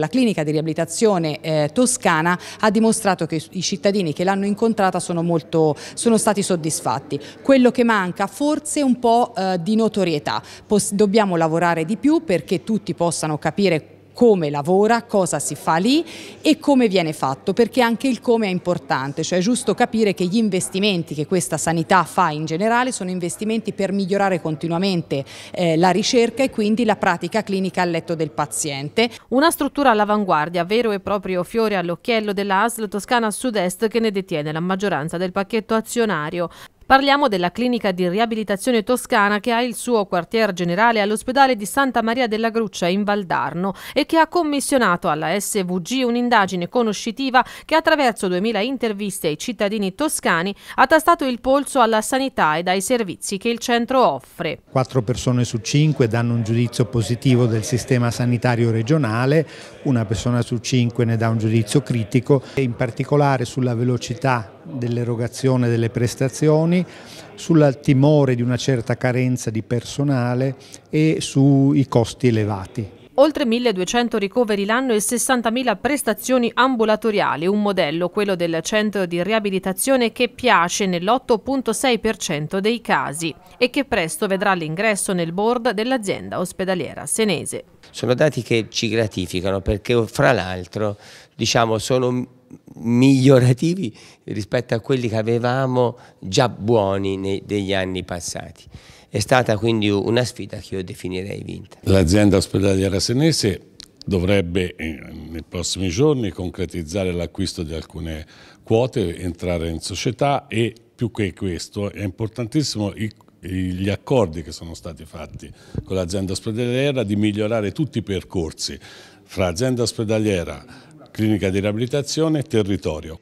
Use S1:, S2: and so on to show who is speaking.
S1: La clinica di riabilitazione eh, toscana ha dimostrato che i cittadini che l'hanno incontrata sono, molto, sono stati soddisfatti. Quello che manca forse è un po' eh, di notorietà, Pos dobbiamo lavorare di più perché tutti possano capire come lavora, cosa si fa lì e come viene fatto, perché anche il come è importante, cioè è giusto capire che gli investimenti che questa sanità fa in generale sono investimenti per migliorare continuamente eh, la ricerca e quindi la pratica clinica al letto del paziente. Una struttura all'avanguardia, vero e proprio fiore all'occhiello della ASL Toscana Sud-Est
S2: che ne detiene la maggioranza del pacchetto azionario. Parliamo della clinica di riabilitazione toscana che ha il suo quartier generale all'ospedale di Santa Maria della Gruccia in Valdarno e che ha commissionato alla SVG un'indagine conoscitiva che attraverso 2000 interviste ai cittadini toscani ha tastato il polso alla sanità e ai servizi che il centro offre.
S3: Quattro persone su cinque danno un giudizio positivo del sistema sanitario regionale, una persona su cinque ne dà un giudizio critico e in particolare sulla velocità dell'erogazione delle prestazioni, sul timore di una certa carenza di personale e sui costi elevati
S2: oltre 1200 ricoveri l'anno e 60.000 prestazioni ambulatoriali, un modello, quello del centro di riabilitazione che piace nell'8.6% dei casi e che presto vedrà l'ingresso nel board dell'azienda ospedaliera senese.
S4: Sono dati che ci gratificano perché fra l'altro diciamo, sono migliorativi rispetto a quelli che avevamo già buoni nei, degli anni passati. È stata quindi una sfida che io definirei vinta.
S5: L'azienda ospedaliera senese dovrebbe eh, nei prossimi giorni concretizzare l'acquisto di alcune quote, entrare in società e più che questo è importantissimo il gli accordi che sono stati fatti con l'azienda ospedaliera di migliorare tutti i percorsi fra azienda ospedaliera, clinica di riabilitazione e territorio.